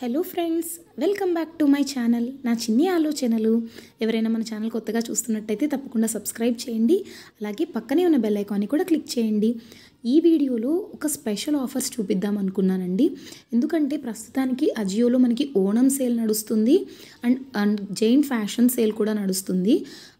hello friends welcome back to my channel నా చిన్ని ఆలోచనలు ఎవరైనా మన ఛానల్ కొత్తగా చూస్తున్నట్టయితే తప్పకుండా సబ్స్క్రైబ్ చేయండి అలాగే పక్కనే ఉన్న బెల్ ఐకాన్ని కూడా క్లిక్ చేయండి ఈ వీడియోలో ఒక స్పెషల్ ఆఫర్స్ చూపిద్దాం అనుకున్నానండి ఎందుకంటే ప్రస్తుతానికి అజియోలో మనకి ఓణం సేల్ నడుస్తుంది అండ్ అండ్ జైన్ ఫ్యాషన్ సేల్ కూడా నడుస్తుంది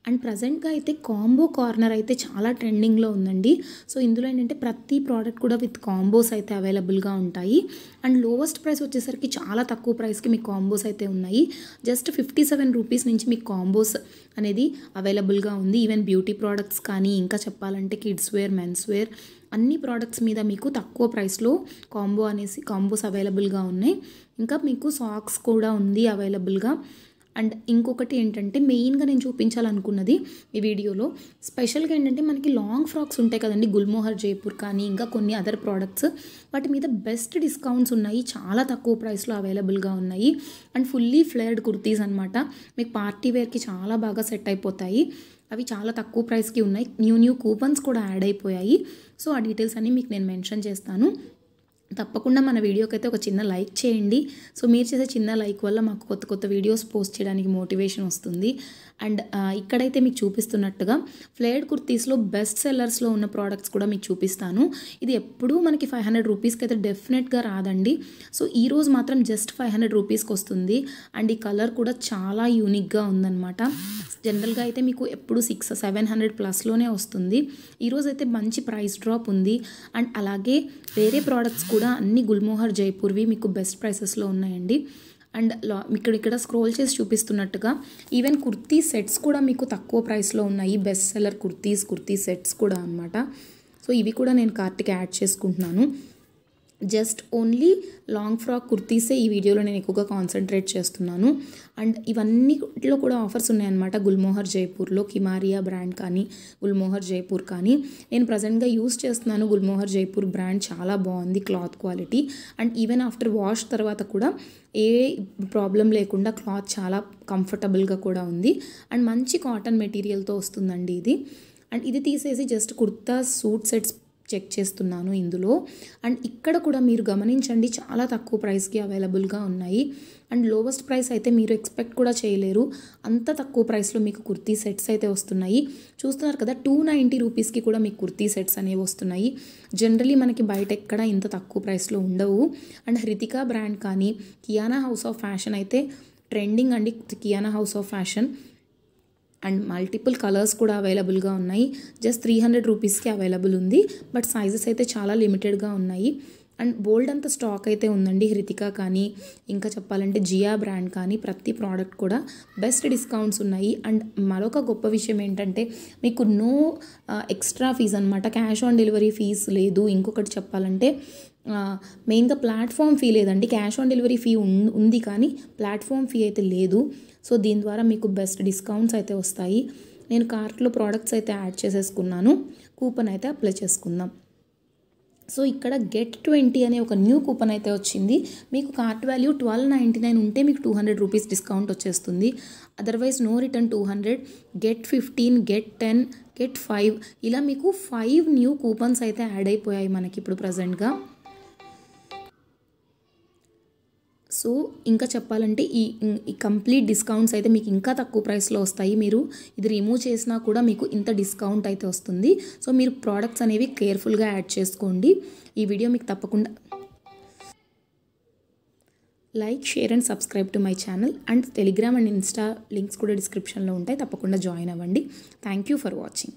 అండ్ ప్రజెంట్గా అయితే కాంబో కార్నర్ అయితే చాలా ట్రెండింగ్లో ఉందండి సో ఇందులో ఏంటంటే ప్రతి ప్రోడక్ట్ కూడా విత్ కాంబోస్ అయితే అవైలబుల్గా ఉంటాయి అండ్ లోవెస్ట్ ప్రైస్ వచ్చేసరికి చాలా తక్కువ ప్రైస్కి మీకు కాంబోస్ అయితే ఉన్నాయి జస్ట్ ఫిఫ్టీ సెవెన్ రూపీస్ నుంచి మీకు కాంబోస్ అనేది అవైలబుల్గా ఉంది ఈవెన్ బ్యూటీ ప్రోడక్ట్స్ కానీ ఇంకా చెప్పాలంటే కిడ్స్ వేర్ మెన్స్ వేర్ అన్ని ప్రోడక్ట్స్ మీద మీకు తక్కువ ప్రైస్లో కాంబో అనేసి కాంబోస్ అవైలబుల్గా ఉన్నాయి ఇంకా మీకు సాక్స్ కూడా ఉంది అవైలబుల్గా అండ్ ఇంకొకటి ఏంటంటే మెయిన్గా నేను చూపించాలనుకున్నది ఈ వీడియోలో స్పెషల్గా ఏంటంటే మనకి లాంగ్ ఫ్రాక్స్ ఉంటాయి కదండి గుల్మోహర్ జైపూర్ కానీ ఇంకా కొన్ని అదర్ ప్రోడక్ట్స్ వాటి మీద బెస్ట్ డిస్కౌంట్స్ ఉన్నాయి చాలా తక్కువ ప్రైస్లో అవైలబుల్గా ఉన్నాయి అండ్ ఫుల్లీ ఫ్లేర్డ్ కుర్తీస్ అనమాట మీకు పార్టీ వేర్కి చాలా బాగా సెట్ అయిపోతాయి అవి చాలా తక్కువ ప్రైస్కి ఉన్నాయి న్యూ న్యూ కూపన్స్ కూడా యాడ్ అయిపోయాయి సో ఆ డీటెయిల్స్ అన్నీ మీకు నేను మెన్షన్ చేస్తాను తప్పకుండా మన వీడియోకి అయితే ఒక చిన్న లైక్ చేయండి సో మీరు చేసే చిన్న లైక్ వల్ల మాకు కొత్త కొత్త వీడియోస్ పోస్ట్ చేయడానికి మోటివేషన్ వస్తుంది అండ్ ఇక్కడైతే మీకు చూపిస్తున్నట్టుగా ఫ్లేడ్ కుర్తీస్లో బెస్ట్ సెల్లర్స్లో ఉన్న ప్రోడక్ట్స్ కూడా మీకు చూపిస్తాను ఇది ఎప్పుడూ మనకి ఫైవ్ హండ్రెడ్ రూపీస్కి అయితే డెఫినెట్గా రాదండి సో ఈరోజు మాత్రం జస్ట్ ఫైవ్ హండ్రెడ్ రూపీస్కి వస్తుంది అండ్ ఈ కలర్ కూడా చాలా యూనిక్గా ఉందన్నమాట జనరల్గా అయితే మీకు ఎప్పుడు సిక్స్ సెవెన్ హండ్రెడ్ ప్లస్లోనే వస్తుంది ఈరోజు అయితే మంచి ప్రైస్ డ్రాప్ ఉంది అండ్ అలాగే వేరే ప్రోడక్ట్స్ కూడా అన్ని గుల్మోహర్ జైపూర్వి మీకు బెస్ట్ ప్రైసెస్లో ఉన్నాయండి అండ్ లా ఇక్కడ ఇక్కడ స్క్రోల్ చేసి చూపిస్తున్నట్టుగా ఈవెన్ కుర్తీ సెట్స్ కూడా మీకు తక్కువ ప్రైస్లో ఉన్నాయి best seller kurtis kurti sets కూడా అనమాట సో ఇవి కూడా నేను కార్ట్కి యాడ్ చేసుకుంటున్నాను జస్ట్ ఓన్లీ లాంగ్ ఫ్రాక్ కుర్తీసే ఈ వీడియోలో నేను ఎక్కువగా కాన్సన్ట్రేట్ చేస్తున్నాను అండ్ ఇవన్నీలో కూడా ఆఫర్స్ ఉన్నాయన్నమాట గుల్మోహర్ జైపూర్లో కిమారియా బ్రాండ్ కానీ గుల్మోహర్ జైపూర్ కానీ నేను ప్రజెంట్గా యూస్ చేస్తున్నాను గుల్మోహర్ జైపూర్ బ్రాండ్ చాలా బాగుంది cloth quality and even after wash తర్వాత కూడా ఏ ప్రాబ్లం లేకుండా క్లాత్ చాలా కంఫర్టబుల్గా కూడా ఉంది అండ్ మంచి కాటన్ మెటీరియల్తో వస్తుందండి ఇది అండ్ ఇది తీసేసి just kurta suit sets check చేస్తున్నాను ఇందులో అండ్ ఇక్కడ కూడా మీరు గమనించండి చాలా తక్కువ ప్రైస్కి అవైలబుల్గా ఉన్నాయి అండ్ లోవెస్ట్ ప్రైస్ అయితే మీరు ఎక్స్పెక్ట్ కూడా చేయలేరు అంత తక్కువ ప్రైస్లో మీకు కుర్తీ సెట్స్ అయితే వస్తున్నాయి చూస్తున్నారు కదా టూ నైంటీ రూపీస్కి కూడా మీకు కుర్తీ సెట్స్ అనేవి వస్తున్నాయి జనరలీ మనకి బయట ఎక్కడ ఇంత తక్కువ ప్రైస్లో ఉండవు అండ్ హృతికా బ్రాండ్ కానీ కియానా హౌస్ ఆఫ్ ఫ్యాషన్ అయితే ట్రెండింగ్ అండి Kiana House of Fashion and multiple colours కూడా అవైలబుల్గా ఉన్నాయి జస్ట్ త్రీ హండ్రెడ్ రూపీస్కి అవైలబుల్ ఉంది బట్ సైజెస్ అయితే చాలా లిమిటెడ్గా ఉన్నాయి అండ్ బోల్డ్ అంత స్టాక్ అయితే ఉందండి హృతిక కానీ ఇంకా చెప్పాలంటే జియా బ్రాండ్ కానీ ప్రతి ప్రోడక్ట్ కూడా బెస్ట్ డిస్కౌంట్స్ ఉన్నాయి అండ్ మరొక గొప్ప విషయం ఏంటంటే మీకు నో ఎక్స్ట్రా ఫీజ్ అనమాట క్యాష్ ఆన్ డెలివరీ ఫీజ్ లేదు ఇంకొకటి చెప్పాలంటే మెయిన్గా ప్లాట్ఫామ్ ఫీ లేదండి క్యాష్ ఆన్ డెలివరీ ఫీ ఉంది కానీ ప్లాట్ఫామ్ ఫీ అయితే లేదు సో దీని ద్వారా మీకు బెస్ట్ డిస్కౌంట్స్ అయితే వస్తాయి నేను కార్ట్లో ప్రోడక్ట్స్ అయితే యాడ్ చేసేసుకున్నాను కూపన్ అయితే అప్లై చేసుకుందాం సో ఇక్కడ గెట్ ట్వంటీ అనే ఒక న్యూ కూపన్ అయితే వచ్చింది మీకు cart value twelve ninety nine ఉంటే మీకు టూ హండ్రెడ్ రూపీస్ డిస్కౌంట్ వచ్చేస్తుంది otherwise no return two hundred get fifteen get ten get five ఇలా మీకు ఫైవ్ న్యూ కూపన్స్ అయితే యాడ్ అయిపోయాయి మనకి ఇప్పుడు ప్రజెంట్గా సో ఇంకా చెప్పాలంటే ఈ ఈ కంప్లీట్ డిస్కౌంట్స్ అయితే మీకు ఇంకా తక్కువ ప్రైస్లో వస్తాయి మీరు ఇది రిమూవ్ చేసినా కూడా మీకు ఇంత డిస్కౌంట్ అయితే వస్తుంది సో మీరు ప్రోడక్ట్స్ అనేవి కేర్ఫుల్గా యాడ్ చేసుకోండి ఈ వీడియో మీకు తప్పకుండా like share and subscribe to my channel and Telegram and Insta links కూడా డిస్క్రిప్షన్లో ఉంటాయి తప్పకుండా జాయిన్ అవ్వండి థ్యాంక్ యూ ఫర్ వాచింగ్